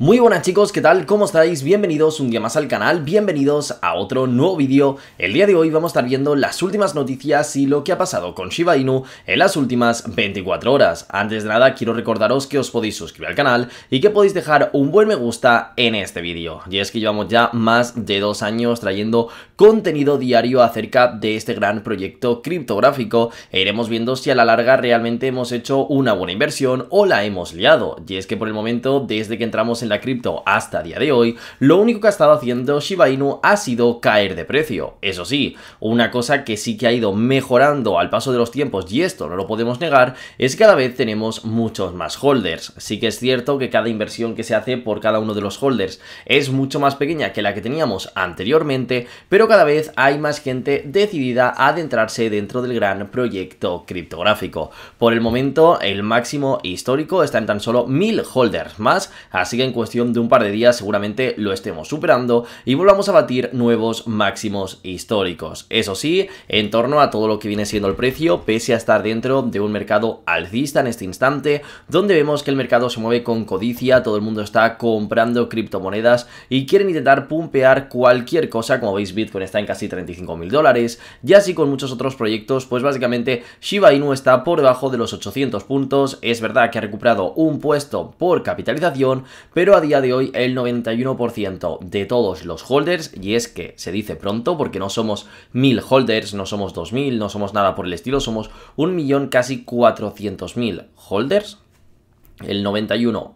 Muy buenas chicos, ¿qué tal? ¿Cómo estáis? Bienvenidos un día más al canal, bienvenidos a otro nuevo vídeo. El día de hoy vamos a estar viendo las últimas noticias y lo que ha pasado con Shiba Inu en las últimas 24 horas. Antes de nada, quiero recordaros que os podéis suscribir al canal y que podéis dejar un buen me gusta en este vídeo. Y es que llevamos ya más de dos años trayendo contenido diario acerca de este gran proyecto criptográfico e iremos viendo si a la larga realmente hemos hecho una buena inversión o la hemos liado. Y es que por el momento, desde que entramos en la cripto hasta día de hoy, lo único que ha estado haciendo Shiba Inu ha sido caer de precio. Eso sí, una cosa que sí que ha ido mejorando al paso de los tiempos, y esto no lo podemos negar, es que cada vez tenemos muchos más holders. Sí que es cierto que cada inversión que se hace por cada uno de los holders es mucho más pequeña que la que teníamos anteriormente, pero cada vez hay más gente decidida a adentrarse dentro del gran proyecto criptográfico. Por el momento, el máximo histórico está en tan solo mil holders más, así que en cuestión de un par de días seguramente lo estemos superando y volvamos a batir nuevos máximos históricos. Eso sí, en torno a todo lo que viene siendo el precio, pese a estar dentro de un mercado alcista en este instante, donde vemos que el mercado se mueve con codicia, todo el mundo está comprando criptomonedas y quieren intentar pumpear cualquier cosa, como veis Bitcoin está en casi 35 mil dólares, y así con muchos otros proyectos, pues básicamente Shiba Inu está por debajo de los 800 puntos, es verdad que ha recuperado un puesto por capitalización, pero pero a día de hoy el 91% de todos los holders, y es que se dice pronto porque no somos 1000 holders, no somos 2000, no somos nada por el estilo, somos un millón casi 400.000 holders, el 91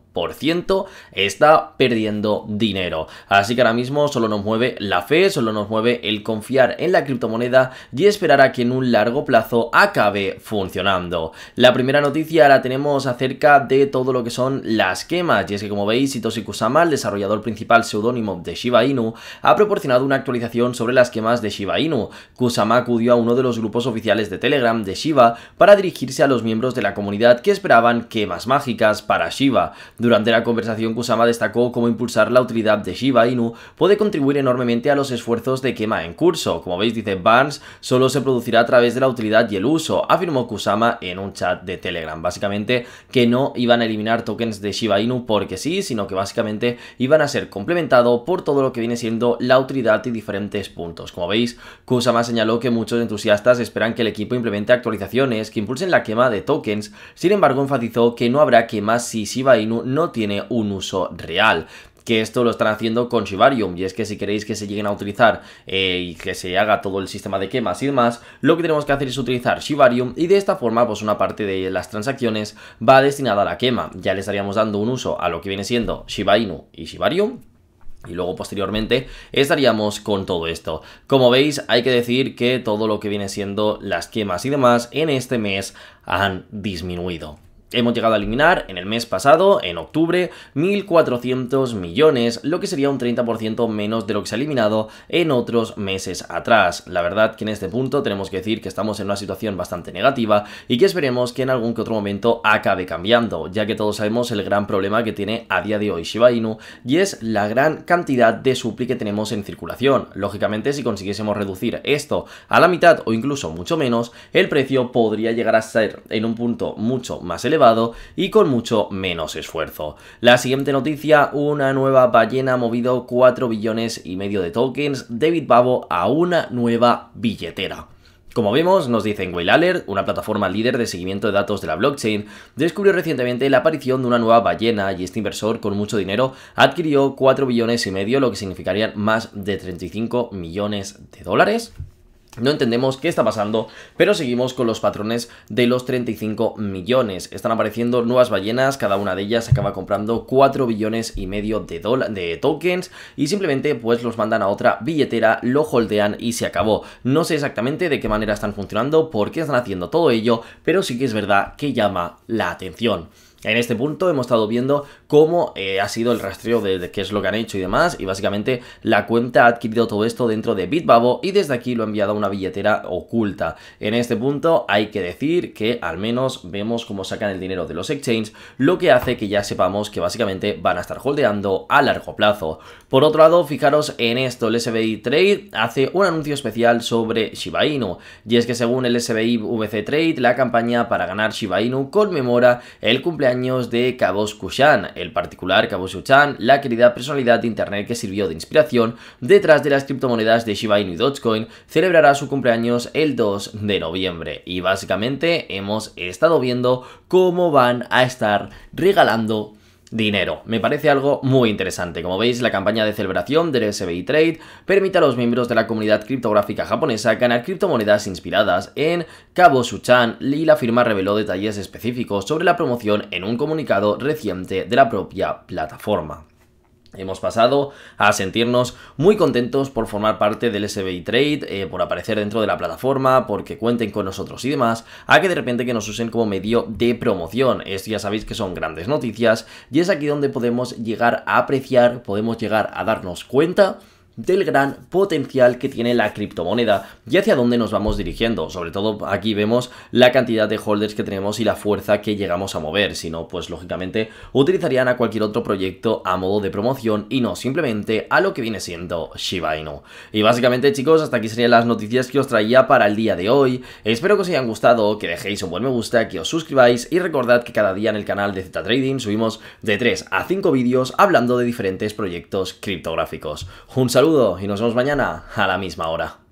está perdiendo dinero. Así que ahora mismo solo nos mueve la fe, solo nos mueve el confiar en la criptomoneda y esperar a que en un largo plazo acabe funcionando. La primera noticia la tenemos acerca de todo lo que son las quemas y es que como veis Hitoshi Kusama, el desarrollador principal seudónimo de Shiba Inu, ha proporcionado una actualización sobre las quemas de Shiba Inu. Kusama acudió a uno de los grupos oficiales de Telegram de Shiba para dirigirse a los miembros de la comunidad que esperaban quemas mágicas para Shiba. Durante la conversación, Kusama destacó cómo impulsar la utilidad de Shiba Inu puede contribuir enormemente a los esfuerzos de quema en curso. Como veis, dice Barnes, solo se producirá a través de la utilidad y el uso, afirmó Kusama en un chat de Telegram. Básicamente, que no iban a eliminar tokens de Shiba Inu porque sí, sino que básicamente iban a ser complementado por todo lo que viene siendo la utilidad y diferentes puntos. Como veis, Kusama señaló que muchos entusiastas esperan que el equipo implemente actualizaciones que impulsen la quema de tokens, sin embargo enfatizó que no habrá quema si Shiba Inu no tiene un uso real que esto lo están haciendo con Shibarium y es que si queréis que se lleguen a utilizar eh, y que se haga todo el sistema de quemas y demás, lo que tenemos que hacer es utilizar Shibarium y de esta forma pues una parte de las transacciones va destinada a la quema, ya le estaríamos dando un uso a lo que viene siendo Shiba Inu y Shibarium y luego posteriormente estaríamos con todo esto. Como veis hay que decir que todo lo que viene siendo las quemas y demás en este mes han disminuido. Hemos llegado a eliminar en el mes pasado, en octubre, 1.400 millones, lo que sería un 30% menos de lo que se ha eliminado en otros meses atrás. La verdad que en este punto tenemos que decir que estamos en una situación bastante negativa y que esperemos que en algún que otro momento acabe cambiando, ya que todos sabemos el gran problema que tiene a día de hoy Shiba Inu y es la gran cantidad de supli que tenemos en circulación. Lógicamente, si consiguiésemos reducir esto a la mitad o incluso mucho menos, el precio podría llegar a ser en un punto mucho más elevado y con mucho menos esfuerzo. La siguiente noticia, una nueva ballena ha movido 4 billones y medio de tokens David Babo a una nueva billetera. Como vemos, nos dicen Whale una plataforma líder de seguimiento de datos de la blockchain, descubrió recientemente la aparición de una nueva ballena y este inversor con mucho dinero adquirió 4 billones y medio, lo que significaría más de 35 millones de dólares. No entendemos qué está pasando, pero seguimos con los patrones de los 35 millones. Están apareciendo nuevas ballenas, cada una de ellas acaba comprando 4 billones y medio de, de tokens y simplemente pues los mandan a otra billetera, lo holdean y se acabó. No sé exactamente de qué manera están funcionando, por qué están haciendo todo ello, pero sí que es verdad que llama la atención. En este punto hemos estado viendo cómo eh, ha sido el rastreo de, qué es lo que han hecho y demás, y básicamente la cuenta ha adquirido todo esto dentro de BitBabo y desde aquí lo ha enviado a una billetera oculta. En este punto hay que decir que al menos vemos cómo sacan el dinero de los exchanges, lo que hace que ya sepamos que básicamente van a estar holdeando a largo plazo. Por otro lado, fijaros en esto, el SBI Trade hace un anuncio especial sobre Shiba Inu, y es que según el SBI VC Trade, la campaña para ganar Shiba Inu conmemora el cumpleaños de cabos Kushan, el particular Cabos Kushan, la querida personalidad de Internet que sirvió de inspiración detrás de las criptomonedas de Shiba Inu y Dogecoin, celebrará su cumpleaños el 2 de noviembre. Y básicamente hemos estado viendo cómo van a estar regalando dinero. Me parece algo muy interesante. Como veis, la campaña de celebración del SBI Trade permite a los miembros de la comunidad criptográfica japonesa ganar criptomonedas inspiradas en Cabo Suchan y la firma reveló detalles específicos sobre la promoción en un comunicado reciente de la propia plataforma. Hemos pasado a sentirnos muy contentos por formar parte del SBI Trade, eh, por aparecer dentro de la plataforma, porque cuenten con nosotros y demás, a que de repente que nos usen como medio de promoción. Esto ya sabéis que son grandes noticias y es aquí donde podemos llegar a apreciar, podemos llegar a darnos cuenta del gran potencial que tiene la criptomoneda y hacia dónde nos vamos dirigiendo. Sobre todo aquí vemos la cantidad de holders que tenemos y la fuerza que llegamos a mover. Si no, pues lógicamente utilizarían a cualquier otro proyecto a modo de promoción y no simplemente a lo que viene siendo Shiba Inu. Y básicamente chicos, hasta aquí serían las noticias que os traía para el día de hoy. Espero que os hayan gustado, que dejéis un buen me gusta, que os suscribáis y recordad que cada día en el canal de Z Trading subimos de 3 a 5 vídeos hablando de diferentes proyectos criptográficos. Un saludo saludo y nos vemos mañana a la misma hora.